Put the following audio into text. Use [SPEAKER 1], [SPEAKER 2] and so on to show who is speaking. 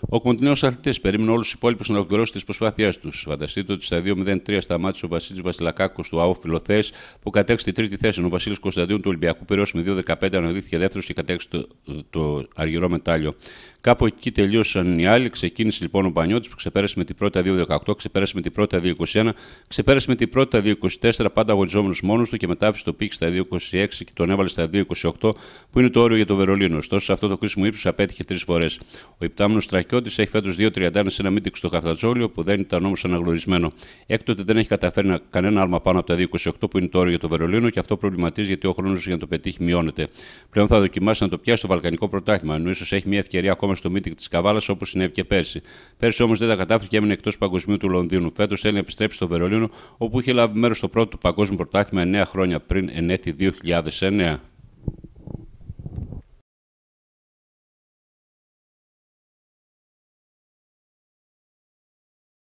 [SPEAKER 1] Ο κοντινός αθλητής περίμενε όλους τους υπόλοιπους να ολοκληρώσει τις προσπάθειές τους. Φανταστείτε ότι στα 2-0-3 σταμάτησε ο Βασίλης Βασιλακάκος του ΑΟ Φιλοθέ που κατέξει τη τρίτη θέση. Ο Βασίλης Κωνσταντίνου του Ολυμπιακού Πυραιό με 2-15 αναδείχθηκε δεύτερος και κατέξει το, το αργυρό μετάλλιο. Κάπου εκεί τελείωσαν οι άλλοι. Ξεκίνησε λοιπόν ο Πανιώτης που ξεπέρασε με την πρώτα 2-18, ξεπέρασε με την πρώτα 2-21, ξεπέρασε με την πρώτα 2-24, πάντα αγωνιζόμενος μόνος του και μετά άφησε το πήξη στα 2-26 και τον έβαλε στα 2-28 που είναι το όριο για το Βερολίνο. Ωστόσο αυτό το κρίσιμο ύψος απέτυχε τρεις φορές. Ο υπτάμενος Μητσοτακιώτη έχει φέτος 2-31 σε ένα μήνυμα στο Καφτατζόλιο που δεν ήταν όμως αναγνωρισμένο. Έκτοτε δεν έχει καταφέρει κανένα άρμα πάνω από τα 28 που είναι το όριο για το Βερολίνο και αυτό προβληματίζει γιατί ο χρόνος για να το πετύχει μειώνεται. Πλέον θα δοκιμάσει να το πιάσει στο Βαλκανικό Πρωτάθλημα, ενώ ίσως έχει μια ευκαιρία ακόμα στο μήνυμα της Καβάλας όπως συνέβη και πέρσι. Πέρσι όμως δεν τα κατάφερε και έμεινε εκτός παγκοσμίου του Λονδίνου. Φέτος θέλει να επιστρέψει στο Βερολίνο όπου είχε λάβει μέρος στο πρώτο του παγκόσμιο πρωτάθλημα 9 χρόνια πριν ενέτη 2009.